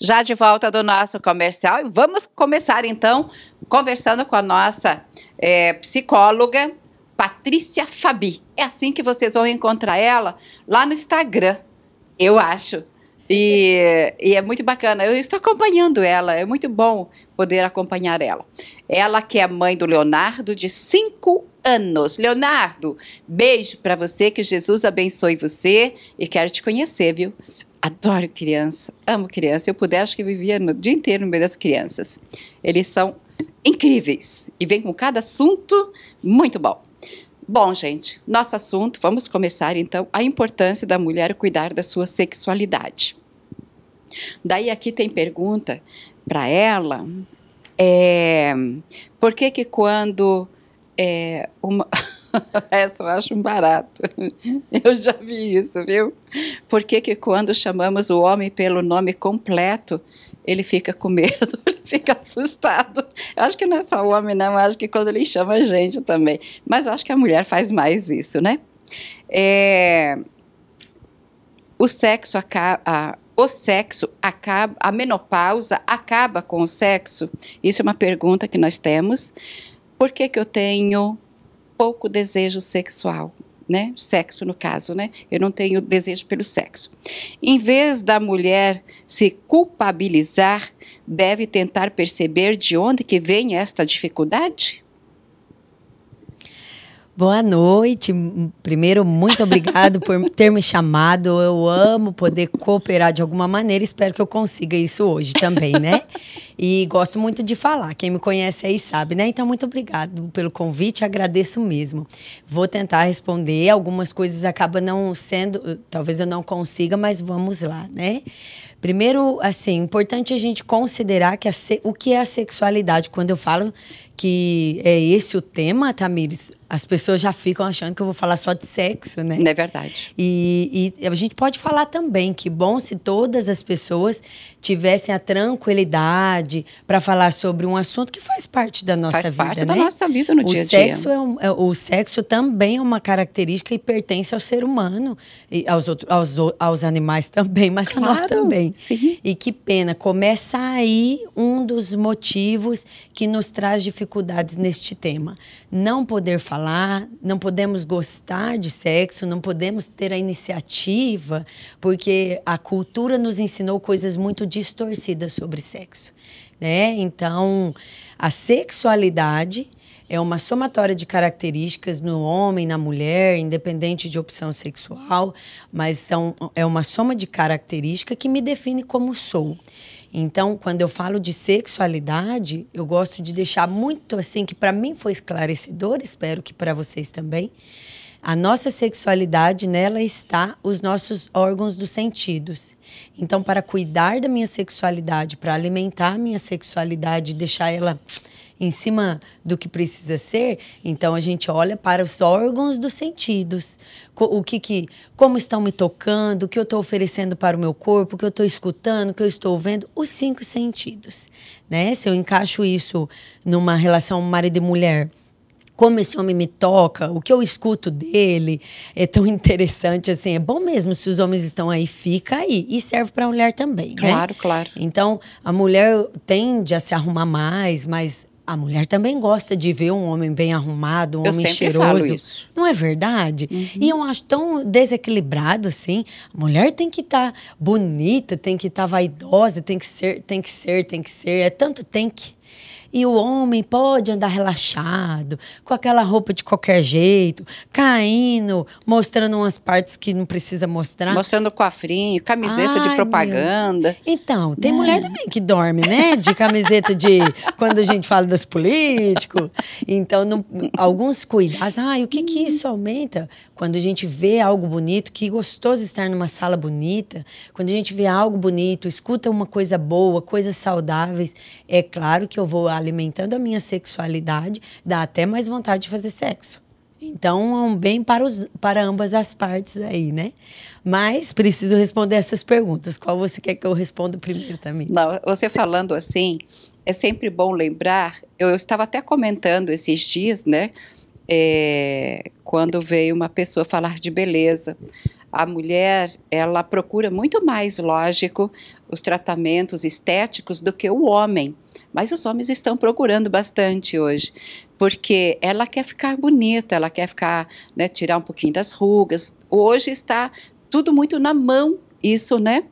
já de volta do nosso comercial e vamos começar então conversando com a nossa é, psicóloga Patrícia Fabi. É assim que vocês vão encontrar ela lá no Instagram, eu acho. E, e, é muito bacana. Eu estou acompanhando ela, é muito bom poder acompanhar ela. Ela que é mãe do Leonardo, de 5 anos. Leonardo, beijo para você, que Jesus abençoe você e quero te conhecer, viu? adoro criança, amo criança. Se eu puder, acho que vivia o dia inteiro no meio das crianças. Eles são incríveis e vêm com cada assunto muito bom. Bom, gente, nosso assunto, vamos começar então a importância da mulher cuidar da sua sexualidade. Daí aqui tem pergunta para ela, é, por que que quando é, uma Essa eu acho um barato. Eu já vi isso, viu? Por que, que quando chamamos o homem pelo nome completo, ele fica com medo, ele fica assustado. Eu acho que não é só o homem, não. Eu acho que quando ele chama a gente também. Mas eu acho que a mulher faz mais isso, né? É... O sexo acaba. A... O sexo acaba, a menopausa acaba com o sexo? Isso é uma pergunta que nós temos. Por que, que eu tenho pouco desejo sexual, né? Sexo no caso, né? Eu não tenho desejo pelo sexo. Em vez da mulher se culpabilizar, deve tentar perceber de onde que vem esta dificuldade Boa noite. Primeiro, muito obrigado por ter me chamado. Eu amo poder cooperar de alguma maneira. Espero que eu consiga isso hoje também, né? E gosto muito de falar. Quem me conhece aí sabe, né? Então, muito obrigado pelo convite. Agradeço mesmo. Vou tentar responder. Algumas coisas acabam não sendo. Talvez eu não consiga, mas vamos lá, né? Primeiro, assim, importante a gente considerar que a o que é a sexualidade. Quando eu falo que é esse o tema, Tamires, as pessoas já ficam achando que eu vou falar só de sexo, né? É verdade. E, e a gente pode falar também que bom se todas as pessoas tivessem a tranquilidade para falar sobre um assunto que faz parte da nossa faz vida. Faz parte né? da nossa vida no o dia a dia. é, um, é o sexo também é uma característica e pertence ao ser humano, e aos, outro, aos, aos animais também, mas claro. a nós também. Sim. E que pena, começa aí um dos motivos que nos traz dificuldades neste tema. Não poder falar, não podemos gostar de sexo, não podemos ter a iniciativa, porque a cultura nos ensinou coisas muito distorcidas sobre sexo. Né? Então, a sexualidade é uma somatória de características no homem, na mulher, independente de opção sexual, mas são, é uma soma de características que me define como sou. Então, quando eu falo de sexualidade, eu gosto de deixar muito assim que para mim foi esclarecedor, espero que para vocês também. A nossa sexualidade nela está os nossos órgãos dos sentidos. Então, para cuidar da minha sexualidade, para alimentar a minha sexualidade, deixar ela em cima do que precisa ser, então a gente olha para os órgãos dos sentidos. O que que, como estão me tocando, o que eu estou oferecendo para o meu corpo, o que eu estou escutando, o que eu estou vendo, os cinco sentidos, né? Se eu encaixo isso numa relação marido e mulher, como esse homem me toca, o que eu escuto dele, é tão interessante assim. É bom mesmo se os homens estão aí, fica aí. E serve para a mulher também, claro, né? Claro, claro. Então, a mulher tende a se arrumar mais, mais a mulher também gosta de ver um homem bem arrumado, um eu homem cheiroso. Não é verdade? Uhum. E eu acho tão desequilibrado assim. A mulher tem que estar tá bonita, tem que estar tá vaidosa, tem que ser, tem que ser, tem que ser. É tanto tem que. E o homem pode andar relaxado, com aquela roupa de qualquer jeito, caindo, mostrando umas partes que não precisa mostrar. Mostrando cofrinho, camiseta Ai, de propaganda. Meu. Então, tem né? mulher também que dorme, né? De camiseta de. quando a gente fala dos políticos. Então, alguns cuidados. Ai, o que que isso aumenta? Quando a gente vê algo bonito, que gostoso estar numa sala bonita. Quando a gente vê algo bonito, escuta uma coisa boa, coisas saudáveis. É claro que eu vou alimentando a minha sexualidade, dá até mais vontade de fazer sexo. Então, é um bem para, os, para ambas as partes aí, né? Mas preciso responder essas perguntas. Qual você quer que eu responda primeiro também? Não, você falando assim, é sempre bom lembrar. Eu, eu estava até comentando esses dias, né? É, quando veio uma pessoa falar de beleza. A mulher, ela procura muito mais, lógico, os tratamentos estéticos do que o homem. Mas os homens estão procurando bastante hoje, porque ela quer ficar bonita, ela quer ficar, né, tirar um pouquinho das rugas. Hoje está tudo muito na mão, isso, né?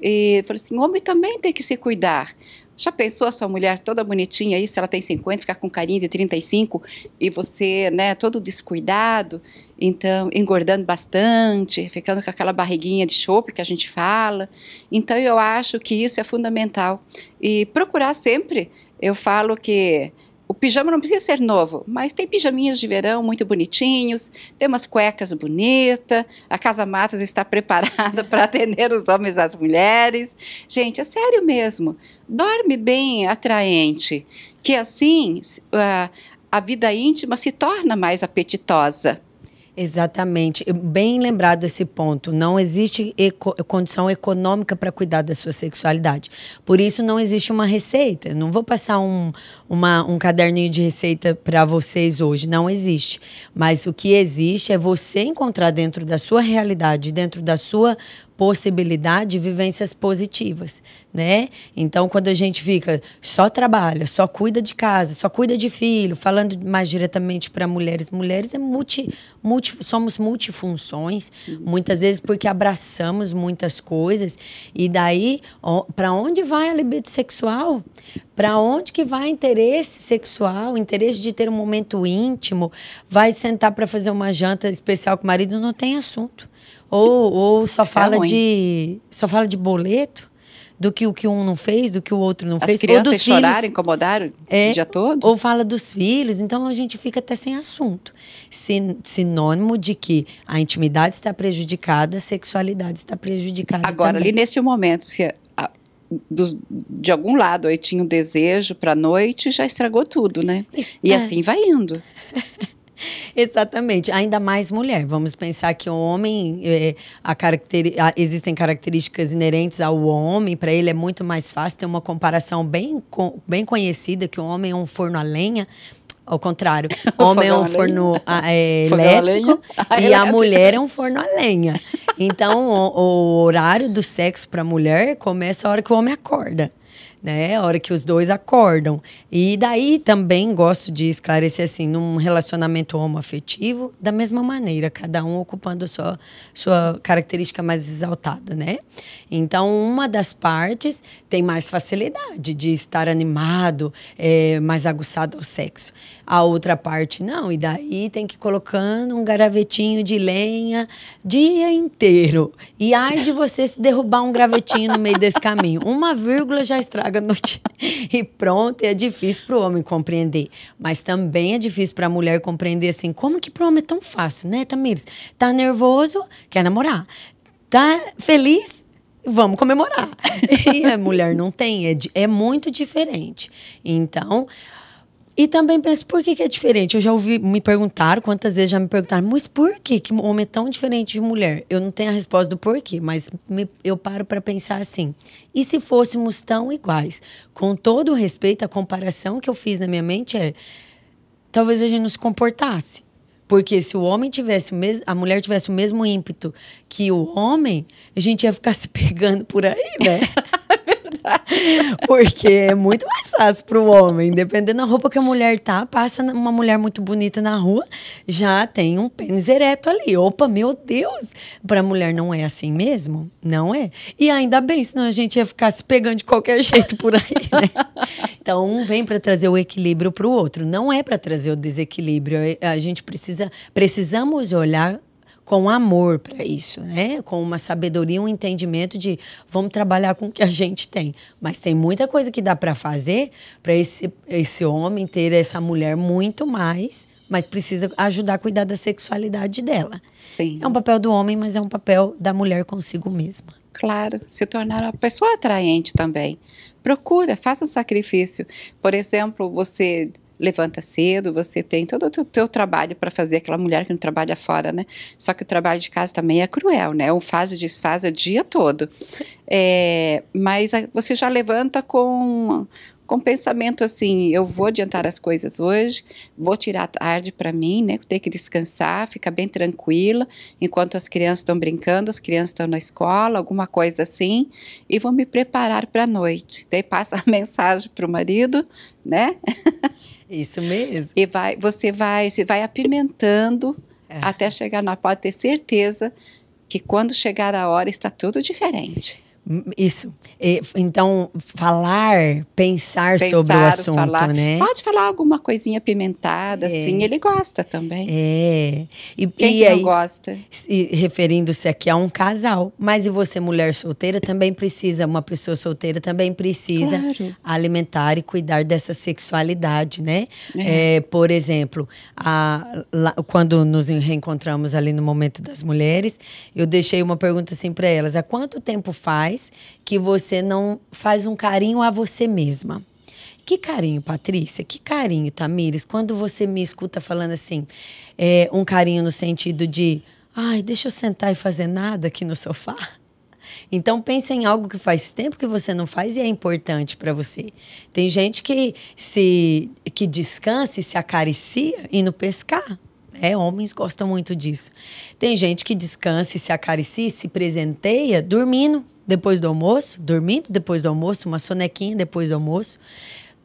E falou assim: o homem também tem que se cuidar. Já pensou a sua mulher toda bonitinha aí, se ela tem 50, ficar com carinho de 35 e você, né, todo descuidado? Então, engordando bastante, ficando com aquela barriguinha de chope que a gente fala. Então, eu acho que isso é fundamental. E procurar sempre, eu falo que o pijama não precisa ser novo, mas tem pijaminhas de verão muito bonitinhos, tem umas cuecas bonitas, a Casa matas está preparada para atender os homens e as mulheres. Gente, é sério mesmo. Dorme bem atraente, que assim a, ah, a vida íntima se torna mais apetitosa. Exatamente. Bem lembrado esse ponto. Não existe eco condição econômica para cuidar da sua sexualidade. Por isso, não existe uma receita. não vou passar um, uma, um caderninho de receita para vocês hoje. Não existe. Mas o que existe é você encontrar dentro da sua realidade, dentro da sua possibilidade de vivências positivas, né? Então, quando a gente fica só trabalha, só cuida de casa, só cuida de filho, falando mais diretamente para mulheres, mulheres é multi, multi, somos multifunções, muitas vezes porque abraçamos muitas coisas e daí para onde vai a libido sexual? Para onde que vai interesse sexual, interesse de ter um momento íntimo, vai sentar para fazer uma janta especial com o marido, não tem assunto. Ou, ou só Isso é fala é de só fala de boleto, do que o que um não fez, do que o outro não As fez. As crianças ou choraram, filhos, incomodaram é, o dia todo. Ou fala dos filhos, então a gente fica até sem assunto. Sin, sinônimo de que a intimidade está prejudicada, a sexualidade está prejudicada Agora, também. ali neste momento, se dos, de algum lado aí tinha um desejo para a noite, já estragou tudo, né? E é. assim vai indo. Exatamente, ainda mais mulher. Vamos pensar que o homem, é, a caracteri a, existem características inerentes ao homem, para ele é muito mais fácil ter uma comparação bem, bem conhecida que o homem é um forno a lenha ao contrário. o Homem é um ah, é, forno a, é, elétrico ah, e a mulher é um forno a lenha. Então, o, o horário do sexo para a mulher começa a hora que o homem acorda né? A hora que os dois acordam. E daí também gosto de esclarecer assim, num relacionamento homoafetivo, da mesma maneira, cada um ocupando a sua, sua característica mais exaltada, né? Então, uma das partes tem mais facilidade de estar animado, é, mais aguçado ao sexo. A outra parte não, e daí tem que ir colocando um gravetinho de lenha dia inteiro. E ai de você se derrubar um gravetinho no meio desse caminho. Uma vírgula já estraga noite e pronto. E é difícil para o homem compreender. Mas também é difícil para a mulher compreender assim, como que para o homem é tão fácil, né, Tamires? Tá nervoso, quer namorar. Tá feliz, vamos comemorar. e a mulher não tem, é, é muito diferente. Então, e também penso, por que, que é diferente? Eu já ouvi, me perguntaram, quantas vezes já me perguntaram, mas por que que homem é tão diferente de mulher? Eu não tenho a resposta do porquê, mas me, eu paro para pensar assim. E se fôssemos tão iguais? Com todo o respeito, a comparação que eu fiz na minha mente é: talvez a gente não se comportasse. Porque se o homem tivesse o mesmo, a mulher tivesse o mesmo ímpeto que o homem, a gente ia ficar se pegando por aí, né? Porque é muito mais fácil pro homem. Dependendo da roupa que a mulher tá, passa uma mulher muito bonita na rua, já tem um pênis ereto ali. Opa, meu Deus! Pra mulher não é assim mesmo? Não é? E ainda bem, senão a gente ia ficar se pegando de qualquer jeito por aí, né? Então, um vem para trazer o equilíbrio pro outro. Não é para trazer o desequilíbrio. É, a gente precisa, precisamos olhar com amor para isso, né? Com uma sabedoria, um entendimento de vamos trabalhar com o que a gente tem. Mas tem muita coisa que dá para fazer para esse, esse homem ter essa mulher muito mais, mas precisa ajudar a cuidar da sexualidade dela. Sim. É um papel do homem, mas é um papel da mulher consigo mesma. Claro, se tornar uma pessoa atraente também. Procura, faça o um sacrifício. Por exemplo, você levanta cedo, você tem todo o teu, teu trabalho para fazer, aquela mulher que não trabalha fora, né? Só que o trabalho de casa também é cruel, né? O faz e desfaz o dia todo. É, mas a, você já levanta com com pensamento assim, eu vou adiantar as coisas hoje, vou tirar a tarde para mim, né? Ter que descansar, ficar bem tranquila, enquanto as crianças estão brincando, as crianças estão na escola, alguma coisa assim, e vou me preparar para a noite. Daí passa a mensagem para o marido, né? Isso mesmo. E vai, você vai, você vai apimentando é. até chegar na. Pode ter certeza que quando chegar a hora está tudo diferente. Isso. Então, falar, pensar, pensar sobre o assunto, falar. né? Pode falar alguma coisinha pimentada, é. assim, ele gosta também. É. E, Quem e aí, gosta? Referindo-se aqui a um casal. Mas e você, mulher solteira, também precisa, uma pessoa solteira também precisa claro. alimentar e cuidar dessa sexualidade, né? É. É, por exemplo, a, lá, quando nos reencontramos ali no momento das mulheres, eu deixei uma pergunta assim para elas: há quanto tempo faz? faz que você não faz um carinho a você mesma. Que carinho, Patrícia, que carinho, Tamires, quando você me escuta falando assim, é, um carinho no sentido de, ai, deixa eu sentar e fazer nada aqui no sofá. Então pense em algo que faz tempo que você não faz e é importante para você. Tem gente que se que descansa e se acaricia indo pescar. É, homens gostam muito disso. Tem gente que descansa e se acaricia, se presenteia dormindo depois do almoço, dormindo depois do almoço, uma sonequinha depois do almoço.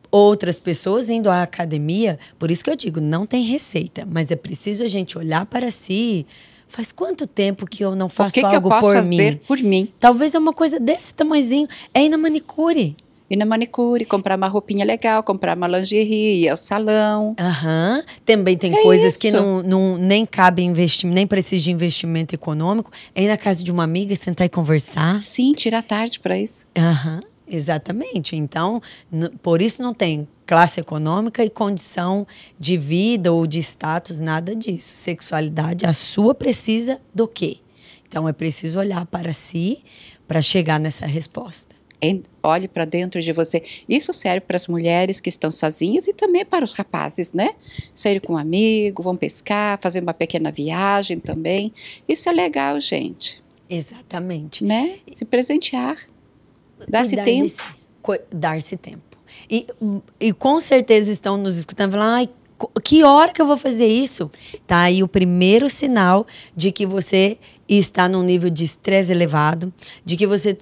Outras pessoas indo à academia, por isso que eu digo, não tem receita, mas é preciso a gente olhar para si. Faz quanto tempo que eu não faço o que algo que eu posso por fazer mim? por mim? Talvez é uma coisa desse tamanhozinho. É ir na manicure ir na manicure, comprar uma roupinha legal, comprar uma lingerie, ir ao salão. Aham. Uhum. Também tem é coisas isso. que não, não, nem cabe investimento, nem precisa de investimento econômico. É ir na casa de uma amiga, sentar e conversar. Sim, tirar tarde para isso. Aham. Uhum. Exatamente. Então, por isso não tem classe econômica e condição de vida ou de status, nada disso. Sexualidade, a sua precisa do quê? Então, é preciso olhar para si para chegar nessa resposta olhe para dentro de você. Isso serve para as mulheres que estão sozinhas e também para os rapazes, né? Sair com um amigo, vão pescar, fazer uma pequena viagem também. Isso é legal, gente. Exatamente. Né? Se presentear. Dar-se dar tempo. Dar-se tempo. E, e com certeza estão nos escutando falando, ai, que hora que eu vou fazer isso? Tá aí o primeiro sinal de que você está num nível de estresse elevado, de que você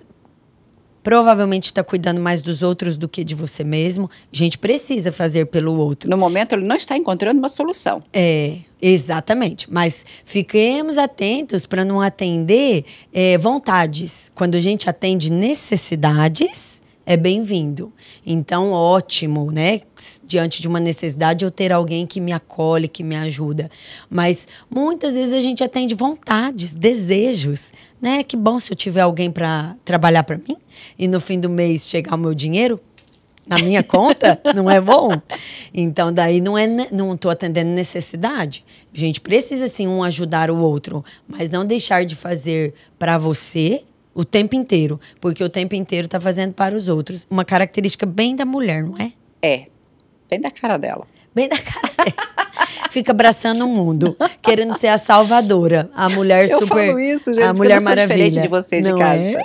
provavelmente está cuidando mais dos outros do que de você mesmo. A gente precisa fazer pelo outro. No momento, ele não está encontrando uma solução. É. Exatamente, mas fiquemos atentos para não atender é, vontades. Quando a gente atende necessidades, é bem-vindo. Então, ótimo, né? Diante de uma necessidade, eu ter alguém que me acolhe, que me ajuda. Mas muitas vezes a gente atende vontades, desejos, né? Que bom se eu tiver alguém para trabalhar para mim e no fim do mês chegar o meu dinheiro na minha conta, não é bom? Então, daí não é não estou atendendo necessidade. A gente precisa, sim, um ajudar o outro, mas não deixar de fazer para você o tempo inteiro. Porque o tempo inteiro tá fazendo para os outros. Uma característica bem da mulher, não é? É. Bem da cara dela. Bem da cara dela. Fica abraçando o mundo, querendo ser a salvadora. A mulher eu super. Eu falo isso, gente, a mulher eu maravilha. diferente de você de é? casa. É?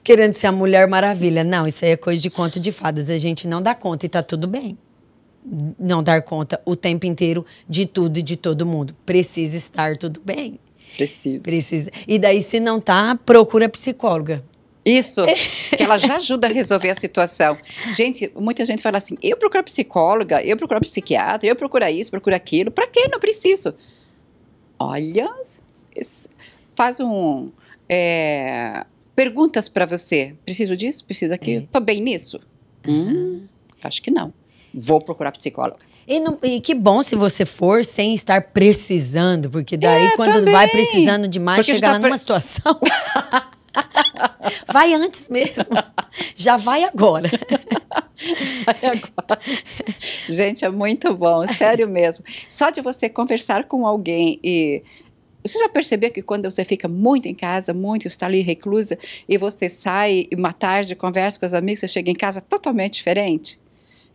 querendo ser a mulher maravilha. Não, isso aí é coisa de conto de fadas. A gente não dá conta e tá tudo bem não dar conta o tempo inteiro de tudo e de todo mundo. Precisa estar tudo bem. Precisa. Precisa. E daí, se não tá, procura psicóloga. Isso, que ela já ajuda a resolver a situação. Gente, muita gente fala assim: eu procuro psicóloga, eu procuro psiquiatra, eu procuro isso, procuro aquilo. Para que Não preciso. Olha, faz um. É, perguntas para você: preciso disso? Preciso é. daquilo? É. Tô bem nisso? Uhum. Hum, acho que não vou procurar psicóloga. E, não, e, que bom se você for sem estar precisando, porque daí é, quando também. vai precisando demais, porque chega tá lá numa situação. vai antes mesmo. Já vai agora. vai agora. Gente, é muito bom, sério mesmo. Só de você conversar com alguém e você já percebeu que quando você fica muito em casa, muito, está ali reclusa, e você sai uma tarde, conversa com os amigos, você chega em casa totalmente diferente?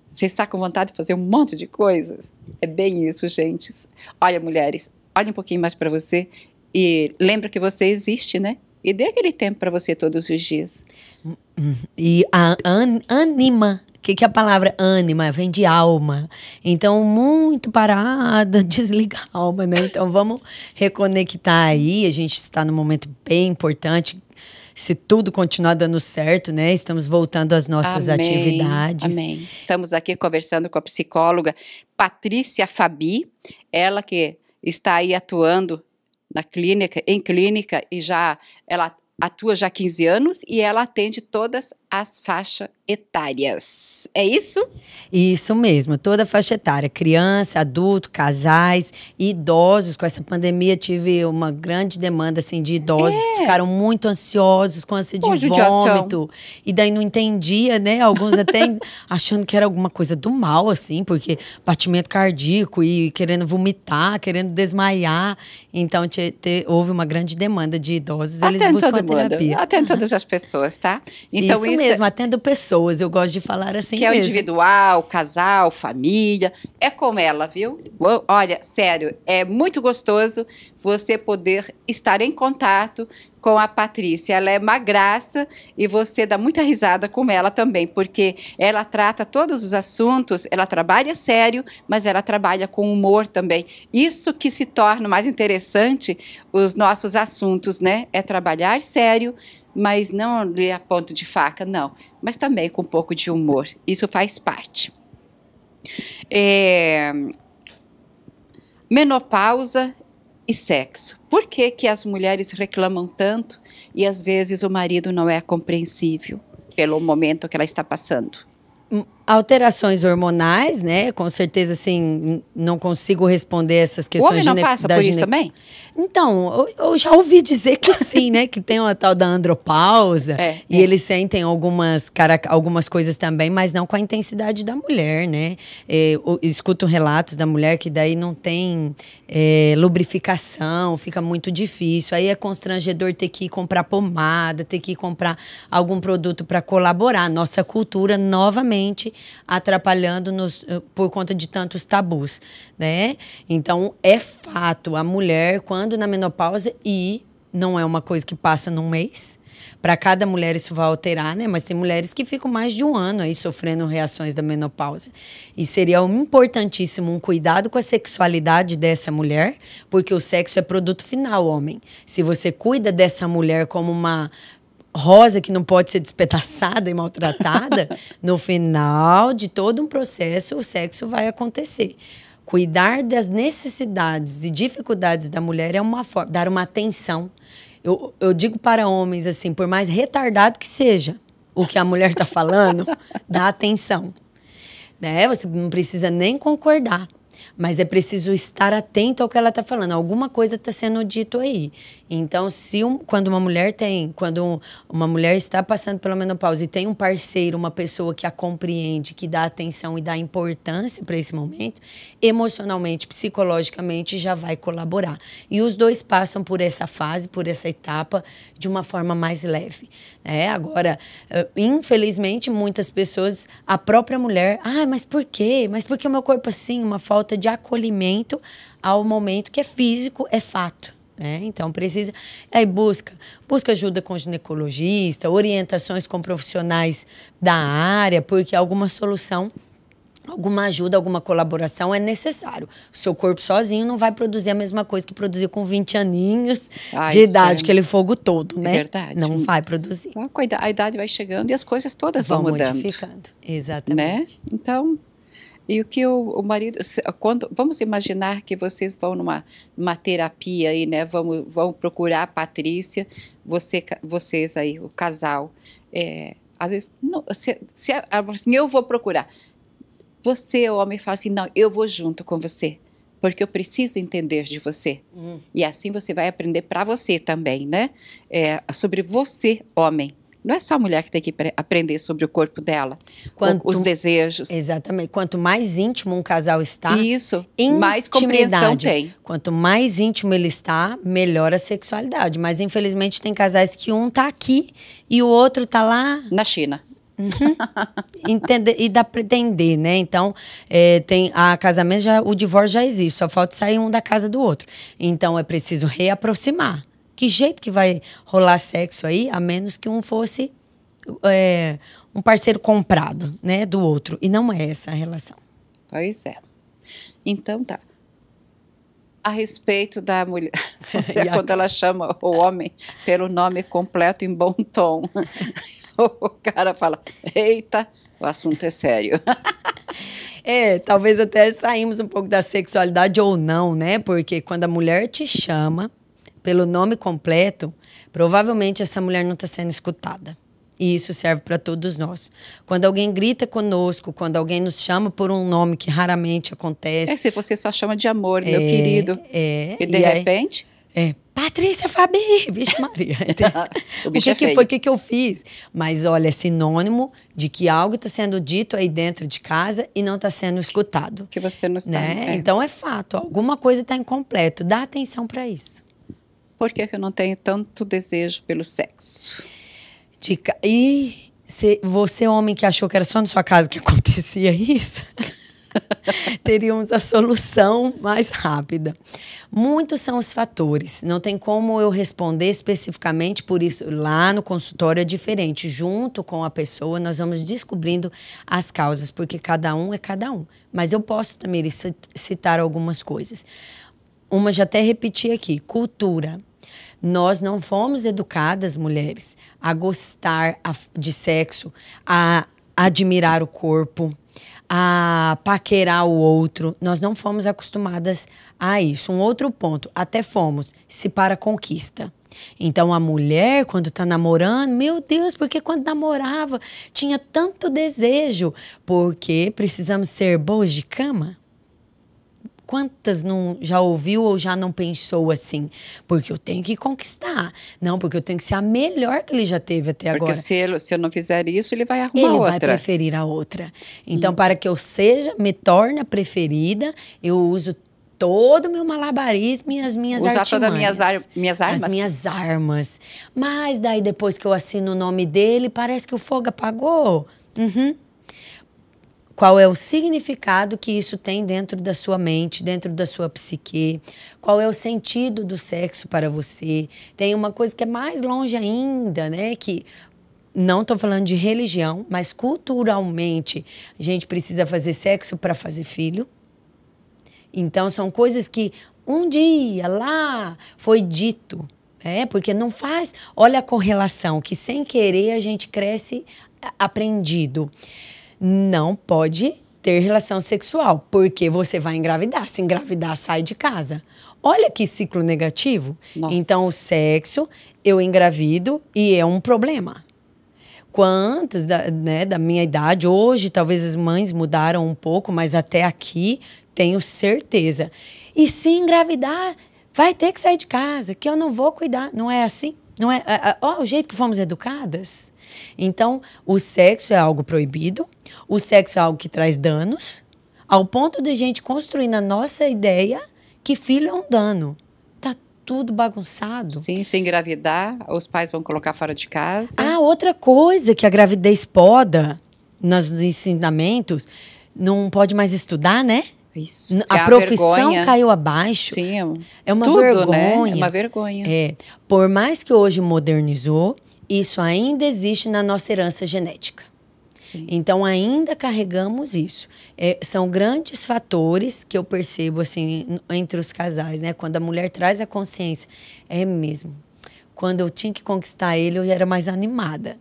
Você está com vontade de fazer um monte de coisas? É bem isso, gente. Olha, mulheres, olhe um pouquinho mais para você e lembra que você existe, né? E dê aquele tempo para você todos os dias. E a, an, anima que, que a palavra ânima vem de alma. Então, muito parada, desliga a alma, né? Então, vamos reconectar aí. A gente está num momento bem importante. Se tudo continuar dando certo, né? Estamos voltando às nossas Amém. atividades. Amém. Estamos aqui conversando com a psicóloga Patrícia Fabi, ela que está aí atuando na clínica, em clínica e já ela atua já há 15 anos e ela atende todas as faixas etárias. É isso? Isso mesmo, toda faixa etária, criança, adulto, casais, idosos. Com essa pandemia tive uma grande demanda assim de idosos é. que ficaram muito ansiosos com ânsia de Judiação. vômito e daí não entendia, né? Alguns até achando que era alguma coisa do mal assim, porque batimento cardíaco e querendo vomitar, querendo desmaiar. Então te, te, houve uma grande demanda de idosos, Atendo eles buscam a terapia. Até todas as pessoas, tá? Então isso, isso mesmo, atendo pessoas, eu gosto de falar assim. Que é mesmo. é individual, casal, família. É com ela, viu? Olha, sério, é muito gostoso você poder estar em contato com a Patrícia. Ela é uma graça e você dá muita risada com ela também, porque ela trata todos os assuntos, ela trabalha sério, mas ela trabalha com humor também. Isso que se torna mais interessante os nossos assuntos, né? É trabalhar sério, mas não lhe a ponto de faca, não. Mas também com um pouco de humor. Isso faz parte. É... Menopausa e sexo. Por que, que as mulheres reclamam tanto e às vezes o marido não é compreensível pelo momento que ela está passando? Hum, Alterações hormonais, né? Com certeza, assim, não consigo responder essas questões. O homem não gine... passa por gine... isso também? Então, eu, eu, já ouvi dizer que sim, né? Que tem uma tal da andropausa. É, e é. eles sentem algumas, cara... algumas coisas também, mas não com a intensidade da mulher, né? Eu é, escuto relatos da mulher que daí não tem é, lubrificação, fica muito difícil. Aí é constrangedor ter que ir comprar pomada, ter que ir comprar algum produto para colaborar. Nossa cultura, novamente, atrapalhando-nos eh, por conta de tantos tabus, né? Então, é fato, a mulher, quando na menopausa, e não é uma coisa que passa num mês, para cada mulher isso vai alterar, né? Mas tem mulheres que ficam mais de um ano aí sofrendo reações da menopausa. E seria um importantíssimo um cuidado com a sexualidade dessa mulher, porque o sexo é produto final, homem. Se você cuida dessa mulher como uma rosa que não pode ser despedaçada e maltratada, no final de todo um processo, o sexo vai acontecer. Cuidar das necessidades e dificuldades da mulher é uma forma, dar uma atenção. Eu, eu digo para homens assim, por mais retardado que seja o que a mulher está falando, dá atenção. Né? Você não precisa nem concordar. Mas é preciso estar atento ao que ela está falando. Alguma coisa está sendo dito aí. Então, se um, quando uma mulher tem, quando uma mulher está passando pela menopausa e tem um parceiro, uma pessoa que a compreende, que dá atenção e dá importância para esse momento, emocionalmente, psicologicamente já vai colaborar. E os dois passam por essa fase, por essa etapa de uma forma mais leve. Né? Agora, eh, infelizmente, muitas pessoas, a própria mulher, ah, mas por quê? Mas por que o meu corpo é assim? Uma falta de acolhimento ao momento que é físico, é fato. Né? Então precisa. Aí busca. Busca ajuda com ginecologista, orientações com profissionais da área, porque alguma solução alguma ajuda, alguma colaboração é necessário. O seu corpo sozinho não vai produzir a mesma coisa que produziu com 20 aninhos ah, de idade, é... aquele fogo todo, né? É verdade. Não vai produzir. A idade vai chegando e as coisas todas vão, vão mudando. Modificando. Exatamente. Né? Então, e o que o, o marido. Quando, vamos imaginar que vocês vão numa, numa terapia aí, né? Vamos, vão procurar a Patrícia, você, vocês aí, o casal. É, às vezes, não, se, se, assim, eu vou procurar. Você, o homem, fala assim: não, eu vou junto com você porque eu preciso entender de você. Hum. E assim você vai aprender para você também, né? É, sobre você, homem. Não é só a mulher que tem que aprender sobre o corpo dela, Quanto, os desejos. Exatamente. Quanto mais íntimo um casal está, isso, mais compreensão tem. Quanto mais íntimo ele está, melhor a sexualidade. Mas infelizmente tem casais que um está aqui e o outro está lá na China. Uhum. Entender, e dá para entender, né? Então, é, tem a casamento já, o divórcio já existe, só falta sair um da casa do outro. Então é preciso reaproximar que jeito que vai rolar sexo aí, a menos que um fosse é, um parceiro comprado, né, do outro. E não é essa a relação. Pois é. Então tá. A respeito da mulher, a... quando ela chama o homem pelo nome completo em bom tom, o cara fala: Eita, o assunto é sério. É, talvez até saímos um pouco da sexualidade ou não, né? Porque quando a mulher te chama pelo nome completo, provavelmente essa mulher não está sendo escutada. E isso serve para todos nós. Quando alguém grita conosco, quando alguém nos chama por um nome que raramente acontece. É se você só chama de amor, é, meu querido. É. E de e repente. Aí, é. Patrícia Fabi, vixe Maria. o, é o que, é que foi? O que, que eu fiz? Mas olha, é sinônimo de que algo está sendo dito aí dentro de casa e não está sendo escutado. Que você não está. Né? É. Então é fato, alguma coisa está incompleta. Dá atenção para isso por que, que eu não tenho tanto desejo pelo sexo? Dica. E se você, é homem que achou que era só na sua casa que acontecia isso, teríamos a solução mais rápida. Muitos são os fatores. Não tem como eu responder especificamente, por isso, lá no consultório é diferente. Junto com a pessoa, nós vamos descobrindo as causas, porque cada um é cada um. Mas eu posso também citar algumas coisas. Uma já até repeti aqui: cultura. Nós não fomos educadas, mulheres, a gostar de sexo, a admirar o corpo, a paquerar o outro. Nós não fomos acostumadas a isso. Um outro ponto, até fomos, se para conquista. Então a mulher, quando está namorando, meu Deus, porque quando namorava tinha tanto desejo, porque precisamos ser boas de cama? Quantas não já ouviu ou já não pensou assim? Porque eu tenho que conquistar. Não, porque eu tenho que ser a melhor que ele já teve até porque agora. Porque se, se eu não fizer isso, ele vai arrumar ele outra. Ele vai preferir a outra. Então, hum. para que eu seja, me torne preferida, eu uso todo o meu malabarismo e as minhas Usar artimanhas. Usar todas minhas ar, minhas armas? As minhas armas. Mas daí, depois que eu assino o nome dele, parece que o fogo apagou. Uhum qual é o significado que isso tem dentro da sua mente, dentro da sua psique, qual é o sentido do sexo para você. Tem uma coisa que é mais longe ainda, né? Que não estou falando de religião, mas culturalmente a gente precisa fazer sexo para fazer filho. Então são coisas que um dia lá foi dito, né? porque não faz. Olha a correlação que sem querer a gente cresce aprendido não pode ter relação sexual, porque você vai engravidar. Se engravidar, sai de casa. Olha que ciclo negativo. Nossa. Então, o sexo, eu engravido e é um problema. Quantas da, né, da minha idade, hoje talvez as mães mudaram um pouco, mas até aqui tenho certeza. E se engravidar, vai ter que sair de casa, que eu não vou cuidar. Não é assim? Não é? é, é ó, o jeito que fomos educadas. Então, o sexo é algo proibido, o sexo é algo que traz danos, ao ponto de gente construir na nossa ideia que filho é um dano Tá tudo bagunçado. Sim, se engravidar, os pais vão colocar fora de casa. Ah, outra coisa que a gravidez poda nos ensinamentos, não pode mais estudar, né? Isso. É a, é profissão vergonha. caiu abaixo. Sim, é, é uma tudo, vergonha. Né? É uma vergonha. É, por mais que hoje modernizou, isso ainda existe na nossa herança genética. Sim. Então ainda carregamos isso. É, são grandes fatores que eu percebo assim entre os casais, né? Quando a mulher traz a consciência, é mesmo. Quando eu tinha que conquistar ele, eu era mais animada.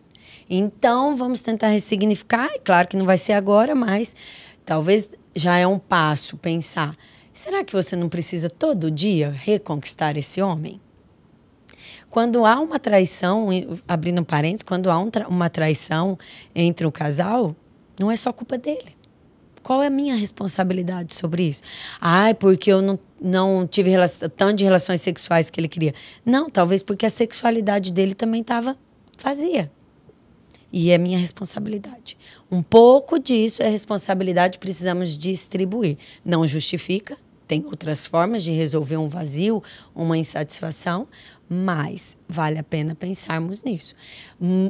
Então vamos tentar ressignificar. É claro que não vai ser agora, mas talvez já é um passo pensar. Será que você não precisa todo dia reconquistar esse homem? quando há uma traição, abrindo um parênteses, quando há um tra uma traição entre o casal, não é só culpa dele. Qual é a minha responsabilidade sobre isso? é porque eu não, não tive tanto de relações sexuais que ele queria. Não, talvez porque a sexualidade dele também estava vazia. E é minha responsabilidade. Um pouco disso é responsabilidade, precisamos distribuir. Não justifica, tem outras formas de resolver um vazio, uma insatisfação, mas vale a pena pensarmos nisso. Hum,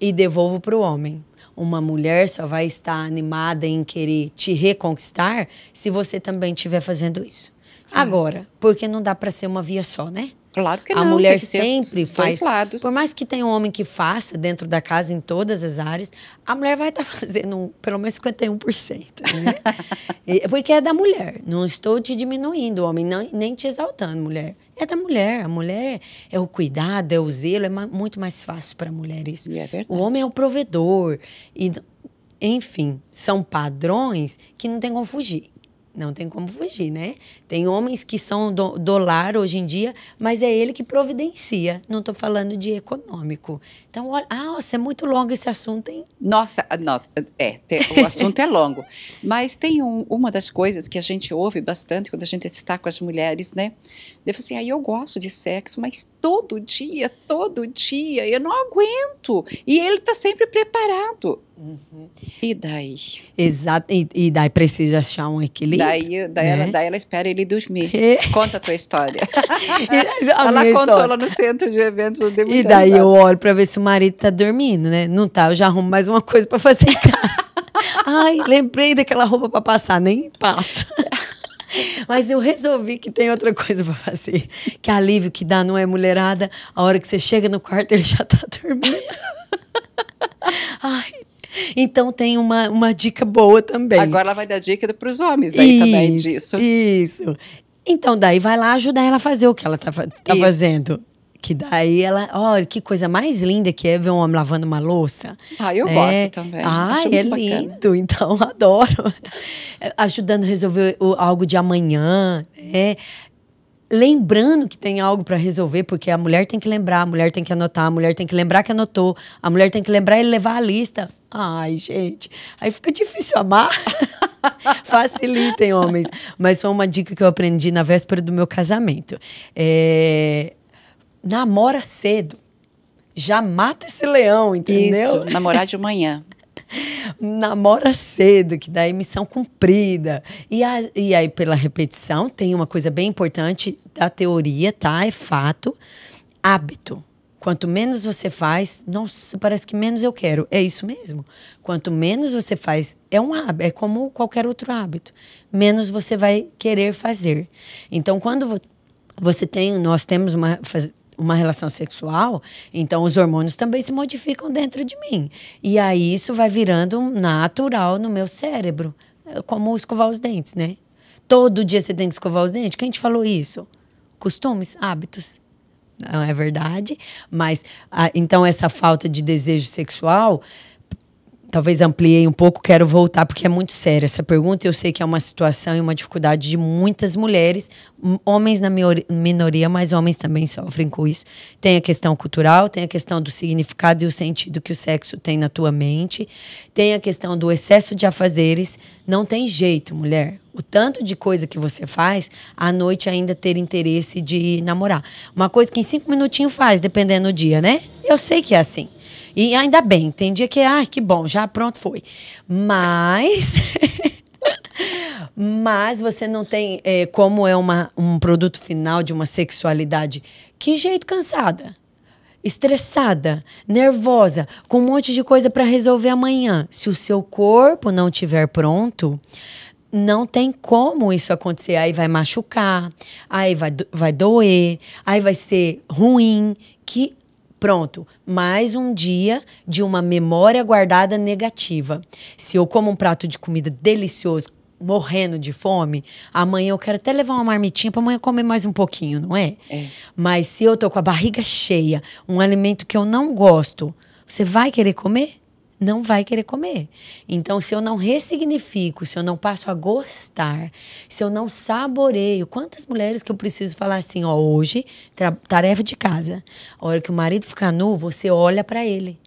e devolvo para o homem. Uma mulher só vai estar animada em querer te reconquistar se você também estiver fazendo isso. Sim. Agora, porque não dá para ser uma via só, né? Claro que a não. A mulher sempre faz. Lados. Por mais que tenha um homem que faça dentro da casa, em todas as áreas, a mulher vai estar tá fazendo pelo menos 51%. Né? É porque é da mulher. Não estou te diminuindo, homem, não, nem te exaltando, mulher. É da mulher. A mulher é, é o cuidado, é o zelo, é ma muito mais fácil para a mulher isso. E é verdade. O homem é o provedor. E, enfim, são padrões que não tem como fugir. Não tem como fugir, né? Tem homens que são do, do lar hoje em dia, mas é ele que providencia. Não estou falando de econômico. Então, olha, ah, nossa, é muito longo esse assunto, hein? Nossa, ah, não, é, o assunto é longo. Mas tem um, uma das coisas que a gente ouve bastante quando a gente está com as mulheres, né? Eu falei assim, aí ah, eu gosto de sexo, mas todo dia, todo dia, eu não aguento. E ele tá sempre preparado. Uhum. E daí? Exato. E, e, daí precisa achar um equilíbrio. Daí, daí, né? ela, daí ela espera ele dormir. E... É. Conta a tua história. e, é a ela contou história. lá no centro de eventos. Eu e daí eu olho pra ver se o marido tá dormindo, né? Não tá, eu já arrumo mais uma coisa pra fazer em casa. Ai, lembrei daquela roupa pra passar, nem passo. Mas eu resolvi que tem outra coisa para fazer. Que alívio que dá, não é mulherada. A hora que você chega no quarto, ele já tá dormindo. Ai, então tem uma, uma dica boa também. Agora ela vai dar dica para os homens daí isso, também disso. Isso. Então daí vai lá ajudar ela a fazer o que ela está tá, tá fazendo. Que daí ela, olha, que coisa mais linda que é ver um homem lavando uma louça. Ah, eu é, gosto também. Ah, é bacana. lindo, então adoro. É, ajudando a resolver o, algo de amanhã, né? lembrando que tem algo para resolver, porque a mulher tem que lembrar, a mulher tem que anotar, a mulher tem que lembrar que anotou, a mulher tem que lembrar e levar a lista. Ai, gente, aí fica difícil amar. Facilitem, homens. Mas foi uma dica que eu aprendi na véspera do meu casamento. É, namora cedo. Já mata esse leão, entendeu? Isso, namorar de manhã. namora cedo, que daí missão cumprida. E, a, e aí, pela repetição, tem uma coisa bem importante da teoria, tá? É fato. Hábito. Quanto menos você faz, nossa, parece que menos eu quero. É isso mesmo. Quanto menos você faz, é um hábito, é como qualquer outro hábito. Menos você vai querer fazer. Então, quando você tem, nós temos uma, uma relação sexual, então os hormônios também se modificam dentro de mim. E aí isso vai virando natural no meu cérebro, é como escovar os dentes, né? Todo dia você tem que escovar os dentes. Quem te falou isso? Costumes, hábitos. Não é verdade, mas a, ah, então essa falta de desejo sexual talvez ampliei um pouco, quero voltar, porque é muito séria essa pergunta. Eu sei que é uma situação e uma dificuldade de muitas mulheres, homens na minoria, mas homens também sofrem com isso. Tem a questão cultural, tem a questão do significado e o sentido que o sexo tem na tua mente, tem a questão do excesso de afazeres. Não tem jeito, mulher o tanto de coisa que você faz, à noite ainda ter interesse de namorar. Uma coisa que em cinco minutinhos faz, dependendo do dia, né? Eu sei que é assim. E ainda bem, tem dia que, ah, que bom, já pronto foi. Mas. Mas você não tem, é, como é uma, um produto final de uma sexualidade, que jeito cansada, estressada, nervosa, com um monte de coisa para resolver amanhã. Se o seu corpo não tiver pronto, não tem como isso acontecer. Aí vai machucar, aí vai, vai doer, aí vai ser ruim. Que Pronto, mais um dia de uma memória guardada negativa. Se eu como um prato de comida delicioso, morrendo de fome, amanhã eu quero até levar uma marmitinha para amanhã comer mais um pouquinho, não é? é? Mas se eu tô com a barriga cheia, um alimento que eu não gosto, você vai querer comer? não vai querer comer. Então, se eu não ressignifico, se eu não passo a gostar, se eu não saboreio, quantas mulheres que eu preciso falar assim, ó, hoje, tarefa de casa. A hora que o marido ficar nu, você olha para ele.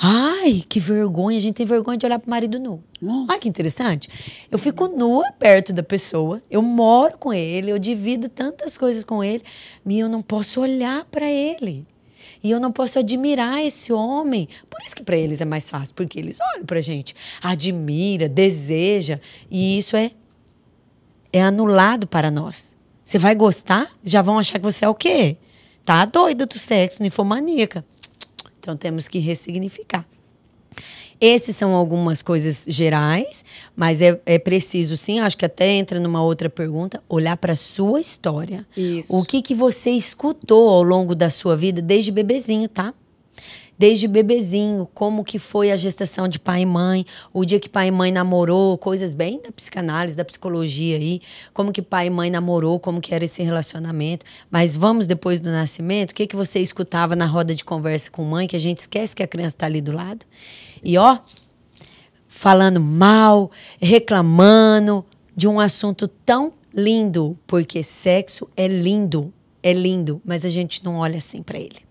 Ai, que vergonha, a gente tem vergonha de olhar pro marido nu. Hum. Ai, que interessante. Eu fico nua perto da pessoa, eu moro com ele, eu divido tantas coisas com ele, e eu não posso olhar para ele. E eu não posso admirar esse homem. Por isso que para eles é mais fácil, porque eles olham para gente, admira, deseja, e isso é é anulado para nós. Você vai gostar? Já vão achar que você é o quê? Tá doida do sexo, ninfomaníaca. Então temos que ressignificar. Esses são algumas coisas gerais, mas é, é preciso, sim, acho que até entra numa outra pergunta, olhar para a sua história. Isso. O que, que você escutou ao longo da sua vida, desde bebezinho, tá? desde bebezinho, como que foi a gestação de pai e mãe, o dia que pai e mãe namorou, coisas bem da psicanálise, da psicologia aí, como que pai e mãe namorou, como que era esse relacionamento. Mas vamos depois do nascimento, o que que você escutava na roda de conversa com mãe, que a gente esquece que a criança está ali do lado. E ó, falando mal, reclamando de um assunto tão lindo, porque sexo é lindo, é lindo, mas a gente não olha assim para ele.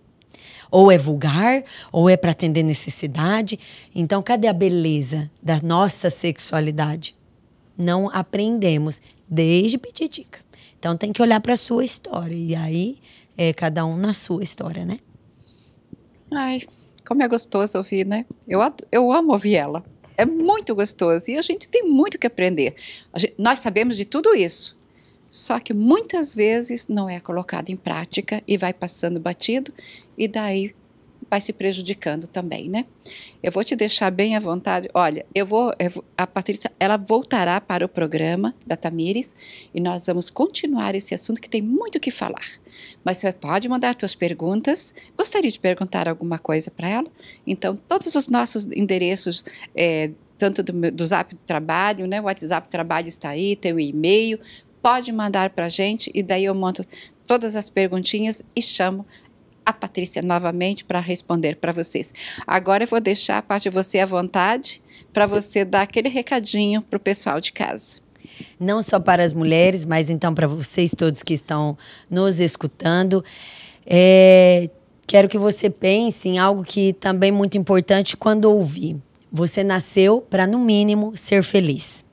Ou é vulgar, ou é para atender necessidade. Então, cadê a beleza da nossa sexualidade? Não aprendemos desde petitica. Então, tem que olhar para a sua história. E aí, é cada um na sua história, né? Ai, como é gostoso ouvir, né? Eu, eu amo ouvir ela. É muito gostoso e a gente tem muito que aprender. Gente, nós sabemos de tudo isso, só que muitas vezes não é colocado em prática e vai passando batido e daí vai se prejudicando também, né? Eu vou te deixar bem à vontade. Olha, eu vou, eu vou, a Patrícia, ela voltará para o programa da Tamires e nós vamos continuar esse assunto que tem muito o que falar. Mas você pode mandar suas perguntas. Gostaria de perguntar alguma coisa para ela? Então, todos os nossos endereços é, tanto do, do Zap do Trabalho, né? O WhatsApp do Trabalho está aí, tem o e-mail pode mandar para a gente e daí eu monto todas as perguntinhas e chamo a Patrícia novamente para responder para vocês. Agora eu vou deixar a parte de você à vontade para você dar aquele recadinho para o pessoal de casa. Não só para as mulheres, mas então para vocês todos que estão nos escutando. É, quero que você pense em algo que também é muito importante quando ouvir. Você nasceu para, no mínimo, ser feliz.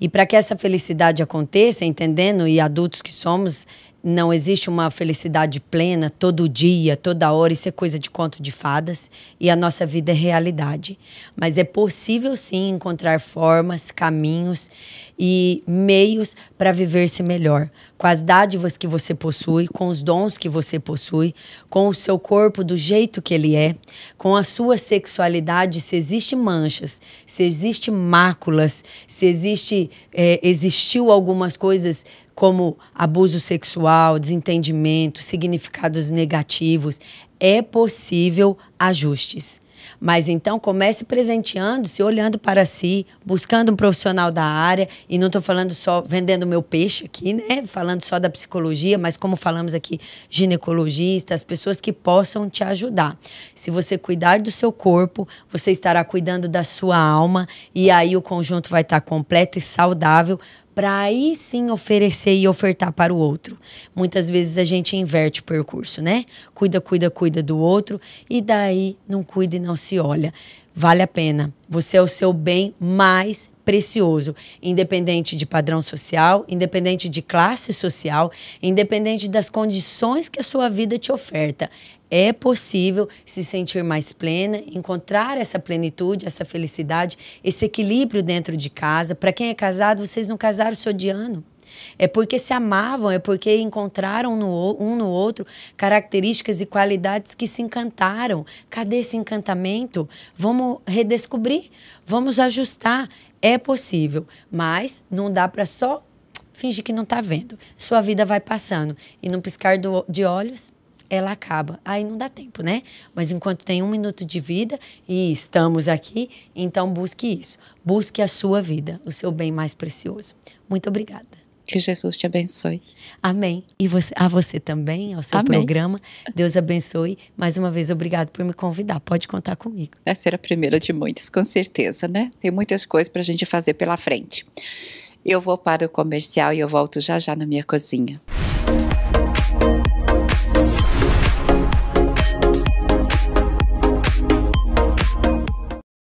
E para que essa felicidade aconteça, entendendo, e adultos que somos, não existe uma felicidade plena todo dia, toda hora, isso é coisa de conto de fadas e a nossa vida é realidade. Mas é possível sim encontrar formas, caminhos e meios para viver-se melhor, com as dádivas que você possui, com os dons que você possui, com o seu corpo do jeito que ele é, com a sua sexualidade, se existe manchas, se existe máculas, se existe é, existiu algumas coisas como abuso sexual, desentendimento, significados negativos, é possível ajustes. Mas então comece presenteando-se, olhando para si, buscando um profissional da área. E não estou falando só vendendo meu peixe aqui, né? Falando só da psicologia, mas como falamos aqui, ginecologistas, pessoas que possam te ajudar. Se você cuidar do seu corpo, você estará cuidando da sua alma. E aí o conjunto vai estar completo e saudável para aí sim oferecer e ofertar para o outro. Muitas vezes a gente inverte o percurso, né? Cuida, cuida, cuida do outro e daí não cuida e não se olha. Vale a pena. Você é o seu bem mais precioso, independente de padrão social, independente de classe social, independente das condições que a sua vida te oferta. É possível se sentir mais plena, encontrar essa plenitude, essa felicidade, esse equilíbrio dentro de casa. Para quem é casado, vocês não casaram se odiando. É porque se amavam, é porque encontraram no, um no outro características e qualidades que se encantaram. Cadê esse encantamento? Vamos redescobrir, vamos ajustar. É possível, mas não dá para só fingir que não está vendo. Sua vida vai passando e num piscar do, de olhos ela acaba. Aí não dá tempo, né? Mas enquanto tem um minuto de vida e estamos aqui, então busque isso. Busque a sua vida, o seu bem mais precioso. Muito obrigada. Que Jesus te abençoe. Amém. E você, a você também, ao seu Amém. programa. Deus abençoe. Mais uma vez, obrigado por me convidar. Pode contar comigo. Vai ser a primeira de muitas, com certeza, né? Tem muitas coisas para a gente fazer pela frente. Eu vou para o comercial e eu volto já já na minha cozinha.